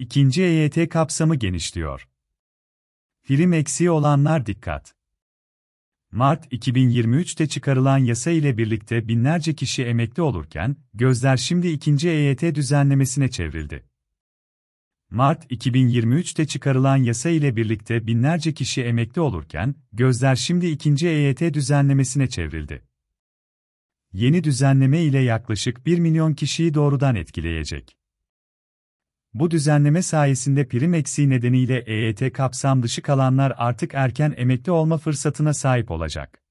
İkinci EYT kapsamı genişliyor. Prim eksiği olanlar dikkat. Mart 2023'te çıkarılan yasa ile birlikte binlerce kişi emekli olurken, gözler şimdi ikinci EYT düzenlemesine çevrildi. Mart 2023'te çıkarılan yasa ile birlikte binlerce kişi emekli olurken, gözler şimdi ikinci EYT düzenlemesine çevrildi. Yeni düzenleme ile yaklaşık 1 milyon kişiyi doğrudan etkileyecek. Bu düzenleme sayesinde prim eksiği nedeniyle EYT kapsam dışı kalanlar artık erken emekli olma fırsatına sahip olacak.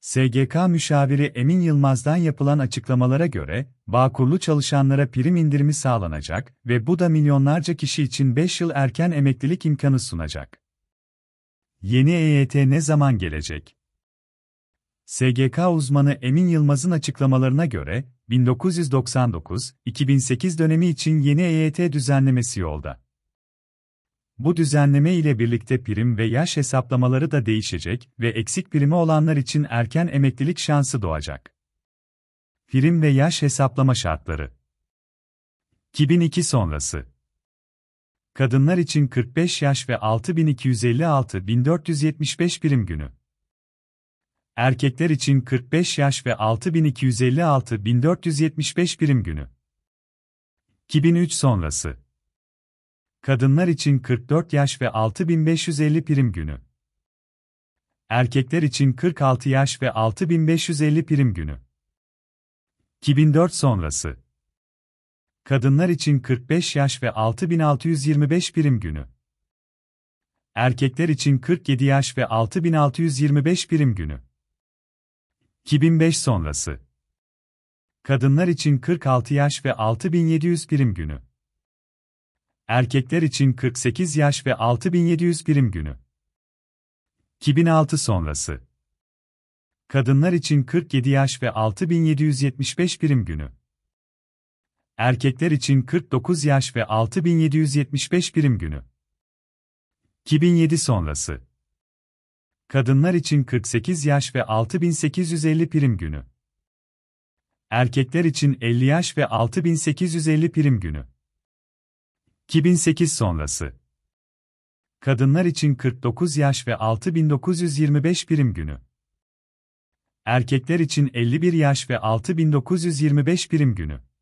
SGK müşaviri Emin Yılmaz'dan yapılan açıklamalara göre, Bağkurlu çalışanlara prim indirimi sağlanacak ve bu da milyonlarca kişi için 5 yıl erken emeklilik imkanı sunacak. Yeni EYT ne zaman gelecek? SGK uzmanı Emin Yılmaz'ın açıklamalarına göre, 1999-2008 dönemi için yeni EYT düzenlemesi yolda. Bu düzenleme ile birlikte prim ve yaş hesaplamaları da değişecek ve eksik primi olanlar için erken emeklilik şansı doğacak. Prim ve yaş hesaplama şartları 2002 sonrası Kadınlar için 45 yaş ve 6256-1475 prim günü erkekler için 45 yaş ve 6256-1475 birim günü. 2003 sonrası. Kadınlar için 44 yaş ve 6550 prim günü. Erkekler için 46 yaş ve 6550 prim günü. 2004 sonrası. Kadınlar için 45 yaş ve 6625 prim günü. Erkekler için 47 yaş ve 6625 prim günü. 2005 sonrası. Kadınlar için 46 yaş ve 6700 birim günü. Erkekler için 48 yaş ve 6700 birim günü. 2006 sonrası. Kadınlar için 47 yaş ve 6775 birim günü. Erkekler için 49 yaş ve 6775 birim günü. 2007 sonrası. Kadınlar için 48 yaş ve 6850 prim günü. Erkekler için 50 yaş ve 6850 prim günü. 2008 sonrası. Kadınlar için 49 yaş ve 6925 prim günü. Erkekler için 51 yaş ve 6925 prim günü.